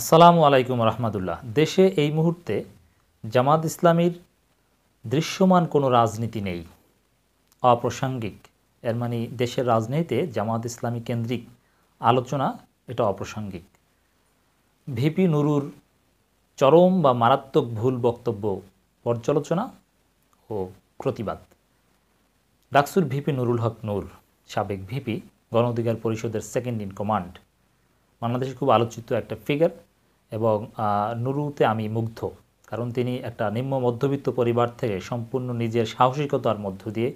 আসসালামু আলাইকুম রহমতুল্লাহ দেশে এই মুহূর্তে জামাত ইসলামীর দৃশ্যমান কোনো রাজনীতি নেই অপ্রাসঙ্গিক এর মানে দেশের রাজনীতিতে জামাত ইসলামী কেন্দ্রিক আলোচনা এটা অপ্রাসঙ্গিক ভিপি নুরুর চরম বা মারাত্মক ভুল বক্তব্য পর্যালোচনা ও প্রতিবাদ ডাকসুর ভিপি নুরুল হক নুর সাবেক ভিপি গণ অধিকার পরিষদের সেকেন্ড ইন কমান্ড বাংলাদেশের খুব আলোচিত একটা ফিগার এবং নুরুতে আমি মুগ্ধ কারণ তিনি একটা নিম্ন মধ্যবিত্ত পরিবার থেকে সম্পূর্ণ নিজের সাহসিকতার মধ্য দিয়ে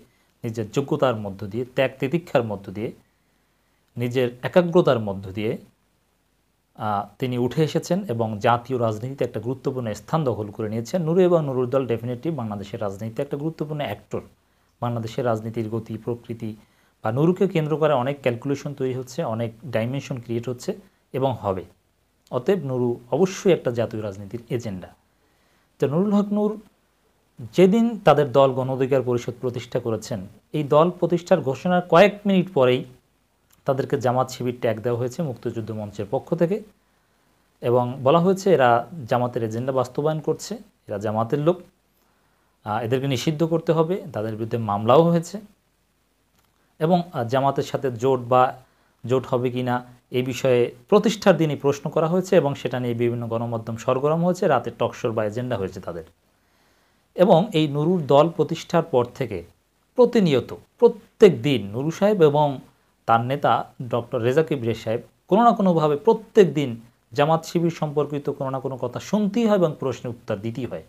নিজের যোগ্যতার মধ্য দিয়ে ত্যাগ তিতিক্ষার মধ্য দিয়ে নিজের একাগ্রতার মধ্য দিয়ে তিনি উঠে এসেছেন এবং জাতীয় রাজনীতিতে একটা গুরুত্বপূর্ণ স্থান দখল করে নিয়েছেন নুরু এবং নুরুর দল ডেফিনেটলি বাংলাদেশের রাজনীতিতে একটা গুরুত্বপূর্ণ অ্যাক্টর বাংলাদেশের রাজনীতির গতি প্রকৃতি বা নুরুকে কেন্দ্র করে অনেক ক্যালকুলেশন তৈরি হচ্ছে অনেক ডাইমেনশন ক্রিয়েট হচ্ছে এবং হবে অতএব নুরু অবশ্যই একটা জাতীয় রাজনীতির এজেন্ডা তো নুরুল হক নূর যেদিন তাদের দল গণ অধিকার পরিষদ প্রতিষ্ঠা করেছেন এই দল প্রতিষ্ঠার ঘোষণার কয়েক মিনিট পরেই তাদেরকে জামাত শিবির ট্যাগ দেওয়া হয়েছে মুক্তিযুদ্ধ মঞ্চের পক্ষ থেকে এবং বলা হয়েছে এরা জামাতের এজেন্ডা বাস্তবায়ন করছে এরা জামাতের লোক এদেরকে নিষিদ্ধ করতে হবে তাদের বিরুদ্ধে মামলাও হয়েছে এবং জামাতের সাথে জোট বা জোট হবে কি না এই বিষয়ে প্রতিষ্ঠার দিনই প্রশ্ন করা হয়েছে এবং সেটা নিয়ে বিভিন্ন গণমাধ্যম সরগরম হয়েছে রাতে টকশোর বা এজেন্ডা হয়েছে তাদের এবং এই নুরুর দল প্রতিষ্ঠার পর থেকে প্রতিনিয়ত প্রত্যেক দিন নুরু সাহেব এবং তার নেতা ডক্টর রেজাকিবির সাহেব কোনো না কোনোভাবে প্রত্যেক দিন জামাত শিবির সম্পর্কিত কোনো না কোনো কথা শুনতেই হয় এবং প্রশ্নের উত্তর দিতেই হয়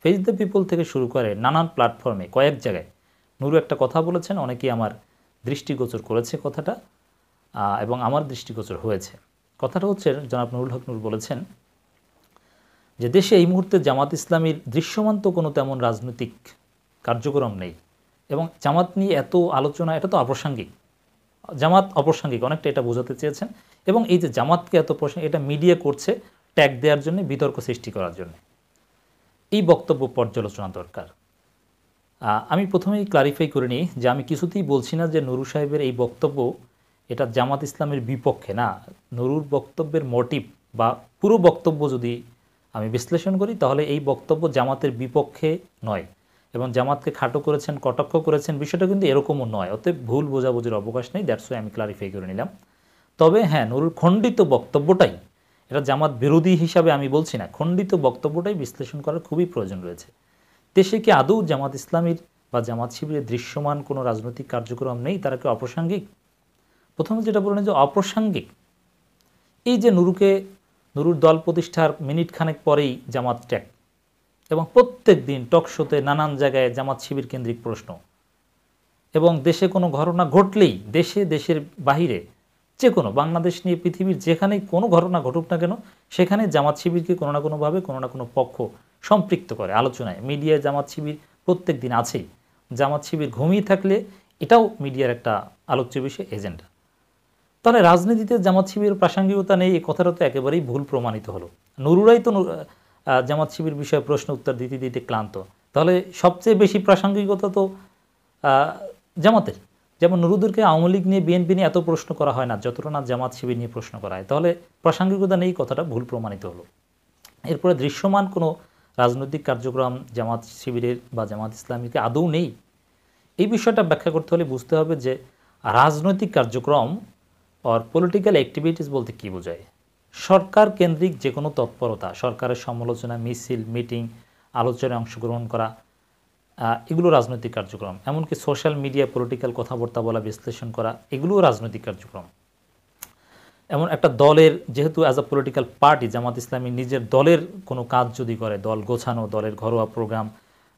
ফেস দ্য পিপল থেকে শুরু করে নানান প্ল্যাটফর্মে কয়েক জায়গায় নুরু একটা কথা বলেছেন অনেকেই আমার দৃষ্টিগোচর করেছে কথাটা এবং আমার দৃষ্টিগোচর হয়েছে কথাটা হচ্ছে জনাব নুরুল হক নুর বলেছেন যে দেশে এই মুহূর্তে জামাত ইসলামীর দৃশ্যমান তো কোনো তেমন রাজনৈতিক কার্যক্রম নেই এবং জামাত নিয়ে এত আলোচনা এটা তো অপ্রাসঙ্গিক জামাত অপ্রাসঙ্গিক অনেকটা এটা বোঝাতে চেয়েছেন এবং এই যে জামাতকে এত প্রশ্ন এটা মিডিয়া করছে ট্যাগ দেওয়ার জন্য বিতর্ক সৃষ্টি করার জন্য এই বক্তব্য পর্যালোচনা দরকার আমি প্রথমেই ক্লারিফাই করে নিই যে আমি কিছুতেই বলছি না যে নুরু সাহেবের এই বক্তব্য এটা জামাত ইসলামের বিপক্ষে না নুরুর বক্তব্যের মোটিভ বা পুরো বক্তব্য যদি আমি বিশ্লেষণ করি তাহলে এই বক্তব্য জামাতের বিপক্ষে নয় এবং জামাতকে খাটো করেছেন কটাক্ষ করেছেন বিষয়টা কিন্তু এরকমও নয় অতএব ভুল বোঝাবুঝির অবকাশ নেই দ্যাটস আমি ক্লারিফাই করে নিলাম তবে হ্যাঁ নুরুর খণ্ডিত বক্তব্যটাই এটা জামাত বিরোধী হিসাবে আমি বলছি না খণ্ডিত বক্তব্যটাই বিশ্লেষণ করার খুবই প্রয়োজন রয়েছে দেশে কি আদৌ জামাত ইসলামীর বা জামাত শিবিরের দৃশ্যমান কোনো রাজনৈতিক কার্যক্রম নেই তারা কি অপ্রাসঙ্গিক প্রথমে যেটা বললেন যে অপ্রাসঙ্গিক এই যে নুরুকে নুরুর দল প্রতিষ্ঠার মিনিট খানেক পরেই জামাত ট্যাগ এবং প্রত্যেক দিন টকশোতে নানান জায়গায় জামাত শিবির কেন্দ্রিক প্রশ্ন এবং দেশে কোনো ঘটনা ঘটলেই দেশে দেশের বাহিরে যে কোনো বাংলাদেশ নিয়ে পৃথিবীর যেখানেই কোনো ঘটনা ঘটুক না কেন সেখানে জামাত শিবিরকে কোনো না কোনোভাবে কোনো না কোনো পক্ষ সম্পৃক্ত করে আলোচনায় মিডিয়ায় জামাত শিবির প্রত্যেক দিন আছেই জামাত শিবির ঘুমিয়ে থাকলে এটাও মিডিয়ার একটা আলোচ্য বিষয় এজেন্ডা তাহলে রাজনীতিতে জামাত শিবির প্রাসঙ্গিকতা নেই এই কথাটা তো একেবারেই ভুল প্রমাণিত হলো নুরুরাই তো জামাত শিবির বিষয়ে প্রশ্ন উত্তর দিতে দিতে ক্লান্ত তাহলে সবচেয়ে বেশি প্রাসঙ্গিকতা তো জামাতের যেমন নুরুদুরকে আওয়ামী লীগ নিয়ে বিএনপি নিয়ে এত প্রশ্ন করা হয় না যতটা না জামাত শিবির নিয়ে প্রশ্ন করা হয় তাহলে প্রাসঙ্গিকতা নেই কথাটা ভুল প্রমাণিত হলো এরপরে দৃশ্যমান কোনো রাজনৈতিক কার্যক্রম জামাত শিবিরের বা জামাত ইসলামীকে আদৌ নেই এই বিষয়টা ব্যাখ্যা করতে হলে বুঝতে হবে যে রাজনৈতিক কার্যক্রম অর পলিটিক্যাল অ্যাক্টিভিটিস বলতে কি বোঝায় সরকার কেন্দ্রিক যে কোনো তৎপরতা সরকারের সমালোচনা মিছিল মিটিং আলোচনায় অংশগ্রহণ করা এগুলো রাজনৈতিক কার্যক্রম এমনকি সোশ্যাল মিডিয়া পলিটিক্যাল কথাবার্তা বলা বিশ্লেষণ করা এগুলোও রাজনৈতিক কার্যক্রম এমন একটা দলের যেহেতু as a political party Jamaat Islami নিজের দলের কোনো কাজ যদি করে দল গোছানো দলের ঘরোয়া প্রোগ্রাম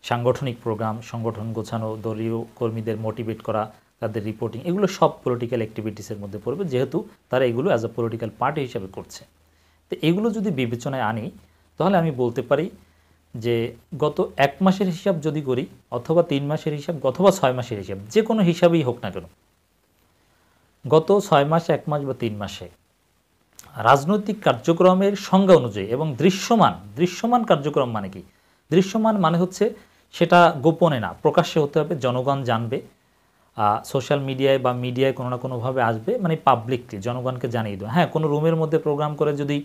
সাংগঠনিক প্রোগ্রাম সংগঠন গোছানো দলীয় কর্মীদের মোটিভেট করা তাদের রিপোর্টিং এগুলো সব পলিটিক্যাল অ্যাক্টিভিটিসের মধ্যে পড়বে যেহেতু তারা এগুলো অ্যাজ আ পলিটিক্যাল পার্টি হিসাবে করছে তো এগুলো যদি বিবেচনায় আনি তাহলে আমি বলতে পারি যে গত এক মাসের হিসাব যদি করি অথবা তিন মাসের হিসাব অথবা ছয় মাসের হিসাব যে কোনো হিসাবেই হোক না কেন গত ছয় মাস এক মাস বা তিন মাসে রাজনৈতিক কার্যক্রমের সংজ্ঞা অনুযায়ী এবং দৃশ্যমান দৃশ্যমান কার্যক্রম মানে কি দৃশ্যমান মানে হচ্ছে সেটা গোপনে না প্রকাশ্যে হতে হবে জনগণ জানবে সোশ্যাল মিডিয়ায় বা মিডিয়ায় কোনো না কোনোভাবে আসবে মানে পাবলিকলি জনগণকে জানিয়ে দেবে হ্যাঁ কোনো রুমের মধ্যে প্রোগ্রাম করে যদি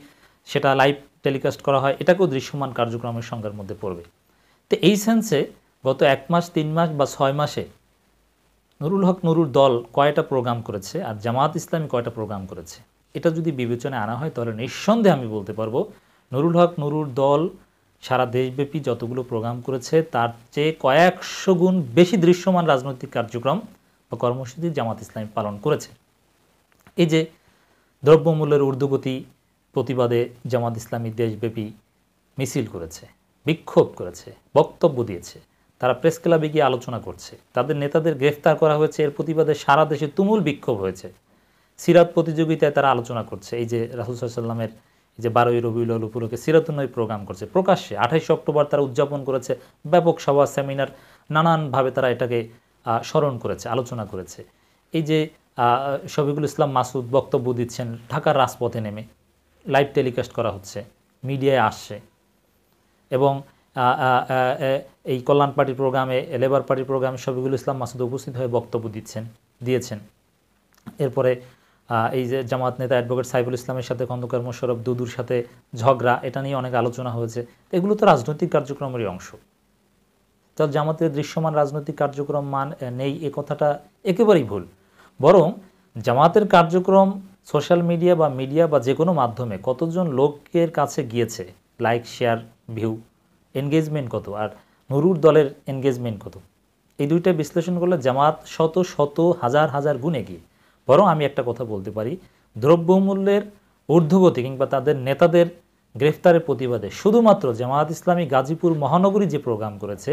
সেটা লাইভ টেলিকাস্ট করা হয় এটাকেও দৃশ্যমান কার্যক্রমের সংজ্ঞার মধ্যে পড়বে তো এই সেন্সে গত এক মাস তিন মাস বা ছয় মাসে নুরুল হক নুরুর দল কয়টা প্রোগ্রাম করেছে আর জামাত ইসলামী কয়টা প্রোগ্রাম করেছে এটা যদি বিবেচনায় আনা হয় তাহলে নিঃসন্দেহে আমি বলতে পারবো নুরুল হক নুরুর দল সারা দেশব্যাপী যতগুলো প্রোগ্রাম করেছে তার চেয়ে কয়েকশো গুণ বেশি দৃশ্যমান রাজনৈতিক কার্যক্রম বা কর্মসূচি জামাত ইসলামী পালন করেছে এই যে দ্রব্যমূল্যের ঊর্ধ্বগতি প্রতিবাদে জামাত ইসলামী দেশব্যাপী মিছিল করেছে বিক্ষোভ করেছে বক্তব্য দিয়েছে তারা প্রেস ক্লাবে গিয়ে আলোচনা করছে তাদের নেতাদের গ্রেফতার করা হয়েছে এর প্রতিবাদে সারা দেশে তুমুল বিক্ষোভ হয়েছে সিরাত প্রতিযোগিতায় তারা আলোচনা করছে এই যে রাহুল সাল্লামের যে বারোই রবিউল উপলক্ষে সিরাতুন্নয় প্রোগ্রাম করছে প্রকাশ্যে আঠাইশে অক্টোবর তারা উদযাপন করেছে ব্যাপক সভা সেমিনার নানানভাবে তারা এটাকে স্মরণ করেছে আলোচনা করেছে এই যে শফিকুল ইসলাম মাসুদ বক্তব্য দিচ্ছেন ঢাকার রাজপথে নেমে লাইভ টেলিকাস্ট করা হচ্ছে মিডিয়ায় আসছে এবং এই কল্যাণ পার্টির প্রোগ্রামে লেবার পার্টির প্রোগ্রামে শফিকুল ইসলাম মাসুদ উপস্থিত হয়ে বক্তব্য দিচ্ছেন দিয়েছেন এরপরে এই যে জামাত নেতা অ্যাডভোকেট সাইফুল ইসলামের সাথে খন্দকার মোশরফ দুদুর সাথে ঝগড়া এটা নিয়ে অনেক আলোচনা হয়েছে এগুলো তো রাজনৈতিক কার্যক্রমেরই অংশ তার জামাতের দৃশ্যমান রাজনৈতিক কার্যক্রম মান নেই এ কথাটা একেবারেই ভুল বরং জামাতের কার্যক্রম সোশ্যাল মিডিয়া বা মিডিয়া বা যে কোনো মাধ্যমে কতজন লোকের কাছে গিয়েছে লাইক শেয়ার ভিউ এনগেজমেন্ট কত আর নুরুর দলের এনগেজমেন্ট কত এই দুইটা বিশ্লেষণ করলে জামাত শত শত হাজার হাজার গুণে গিয়ে বরং আমি একটা কথা বলতে পারি দ্রব্যমূল্যের ঊর্ধ্বগতি কিংবা তাদের নেতাদের গ্রেফতারের প্রতিবাদে শুধুমাত্র জামায়াত ইসলামী গাজীপুর মহানগরী যে প্রোগ্রাম করেছে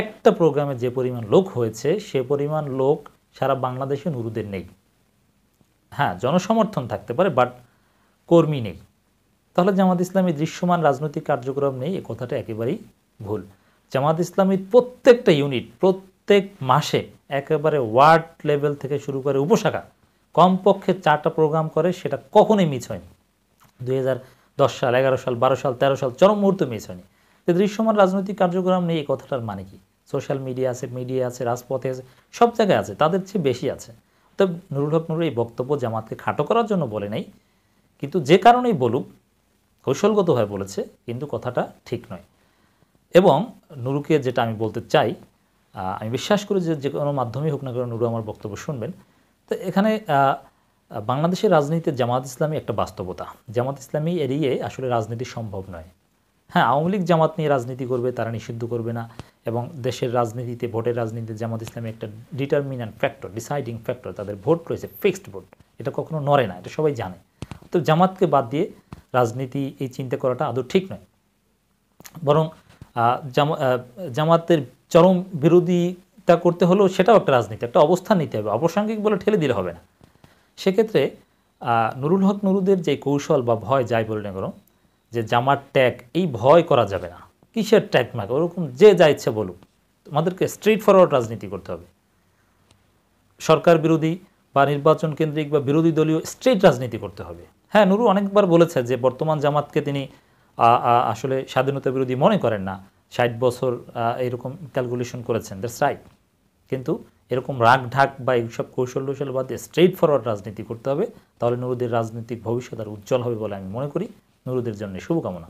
একটা প্রোগ্রামে যে পরিমাণ লোক হয়েছে সে পরিমাণ লোক সারা বাংলাদেশে নুরুদের নেই হ্যাঁ জনসমর্থন থাকতে পারে বাট কর্মী নেই তাহলে জামাত ইসলামী দৃশ্যমান রাজনৈতিক কার্যক্রম নেই এ কথাটা একেবারেই ভুল জামাত ইসলামীর প্রত্যেকটা ইউনিট প্রত্যেক মাসে একেবারে ওয়ার্ড লেভেল থেকে শুরু করে উপশাখা কমপক্ষে চারটা প্রোগ্রাম করে সেটা কখনোই মিস হয়নি দুই সাল এগারো সাল বারো সাল তেরো সাল চরম মুহূর্ত মিস হয়নি যে দৃশ্যমান রাজনৈতিক কার্যক্রম নেই এই কথাটার মানে কি সোশ্যাল মিডিয়া আছে মিডিয়া আছে রাজপথে আছে সব জায়গায় আছে তাদের চেয়ে বেশি আছে তো নুরুল হক নুরুল এই বক্তব্য জামাতকে খাটো করার জন্য বলে নাই কিন্তু যে কারণেই বলুক কৌশলগতভাবে বলেছে কিন্তু কথাটা ঠিক নয় এবং নুরুকে যেটা আমি বলতে চাই আমি বিশ্বাস করি যে যে কোনো মাধ্যমেই হোক না কেন নুরু আমার বক্তব্য শুনবেন তো এখানে বাংলাদেশের রাজনীতিতে জামাত ইসলামী একটা বাস্তবতা জামাত ইসলামী এড়িয়ে আসলে রাজনীতি সম্ভব নয় হ্যাঁ আওয়ামী লীগ জামাত নিয়ে রাজনীতি করবে তারা নিষিদ্ধ করবে না এবং দেশের রাজনীতিতে ভোটের রাজনীতিতে জামাত ইসলামী একটা ডিটারমিন্যান্ট ফ্যাক্টর ডিসাইডিং ফ্যাক্টর তাদের ভোট রয়েছে ফিক্সড ভোট এটা কখনো নড়ে না এটা সবাই জানে তো জামাতকে বাদ দিয়ে রাজনীতি এই চিন্তা করাটা আদৌ ঠিক নয় বরং জামাতের চরম বিরোধিতা করতে হলেও সেটাও একটা রাজনীতি একটা অবস্থান নিতে হবে অপ্রাসঙ্গিক বলে ঠেলে দিলে হবে না সেক্ষেত্রে নুরুল হক নুরুদের যে কৌশল বা ভয় যাই বললেন কেন যে জামার ট্যাগ এই ভয় করা যাবে না কিসের ট্যাগ মাকে ওরকম যে যা ইচ্ছে বলুক তোমাদেরকে স্ট্রেট ফরওয়ার্ড রাজনীতি করতে হবে সরকার বিরোধী বা নির্বাচন কেন্দ্রিক বা বিরোধী দলীয় স্ট্রেট রাজনীতি করতে হবে হ্যাঁ নুরু অনেকবার বলেছে যে বর্তমান জামাতকে তিনি আসলে স্বাধীনতা বিরোধী মনে করেন না ষাট বছর এরকম ক্যালকুলেশন করেছেন দ্যাটস রাইট কিন্তু এরকম রাগ ঢাক বা এইসব কৌশল টৌশল বাদে স্ট্রেট ফরওয়ার্ড রাজনীতি করতে হবে তাহলে নুরুদের রাজনৈতিক ভবিষ্যৎ আর উজ্জ্বল হবে বলে আমি মনে করি নুরুদের জন্য শুভকামনা